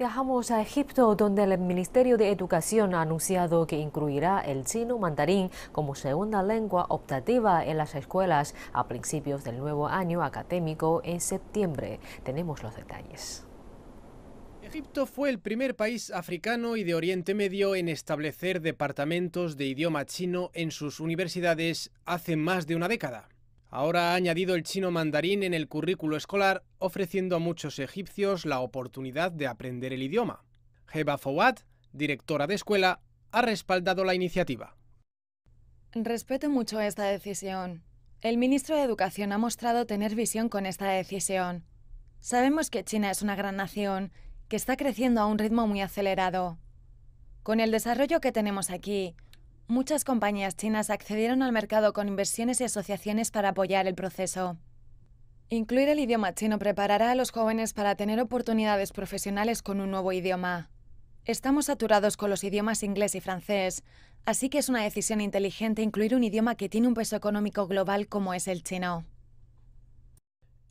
Viajamos a Egipto, donde el Ministerio de Educación ha anunciado que incluirá el chino mandarín como segunda lengua optativa en las escuelas a principios del nuevo año académico en septiembre. Tenemos los detalles. Egipto fue el primer país africano y de Oriente Medio en establecer departamentos de idioma chino en sus universidades hace más de una década. Ahora ha añadido el chino mandarín en el currículo escolar, ofreciendo a muchos egipcios la oportunidad de aprender el idioma. Heba Fouad, directora de escuela, ha respaldado la iniciativa. Respeto mucho esta decisión. El ministro de Educación ha mostrado tener visión con esta decisión. Sabemos que China es una gran nación que está creciendo a un ritmo muy acelerado. Con el desarrollo que tenemos aquí, Muchas compañías chinas accedieron al mercado con inversiones y asociaciones para apoyar el proceso. Incluir el idioma chino preparará a los jóvenes para tener oportunidades profesionales con un nuevo idioma. Estamos saturados con los idiomas inglés y francés, así que es una decisión inteligente incluir un idioma que tiene un peso económico global como es el chino.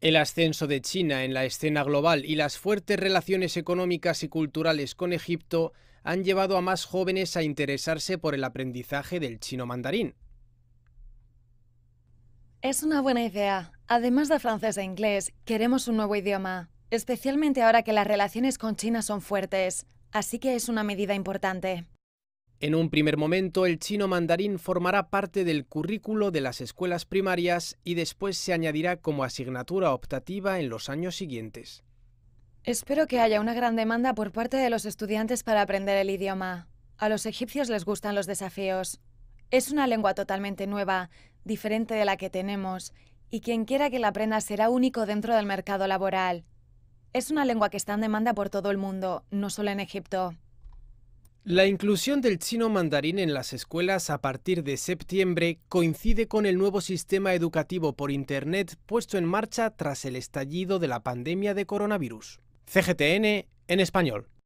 El ascenso de China en la escena global y las fuertes relaciones económicas y culturales con Egipto han llevado a más jóvenes a interesarse por el aprendizaje del chino mandarín. Es una buena idea. Además de francés e inglés, queremos un nuevo idioma, especialmente ahora que las relaciones con China son fuertes, así que es una medida importante. En un primer momento, el chino mandarín formará parte del currículo de las escuelas primarias y después se añadirá como asignatura optativa en los años siguientes. Espero que haya una gran demanda por parte de los estudiantes para aprender el idioma. A los egipcios les gustan los desafíos. Es una lengua totalmente nueva, diferente de la que tenemos, y quien quiera que la aprenda será único dentro del mercado laboral. Es una lengua que está en demanda por todo el mundo, no solo en Egipto. La inclusión del chino mandarín en las escuelas a partir de septiembre coincide con el nuevo sistema educativo por Internet puesto en marcha tras el estallido de la pandemia de coronavirus. CGTN en español.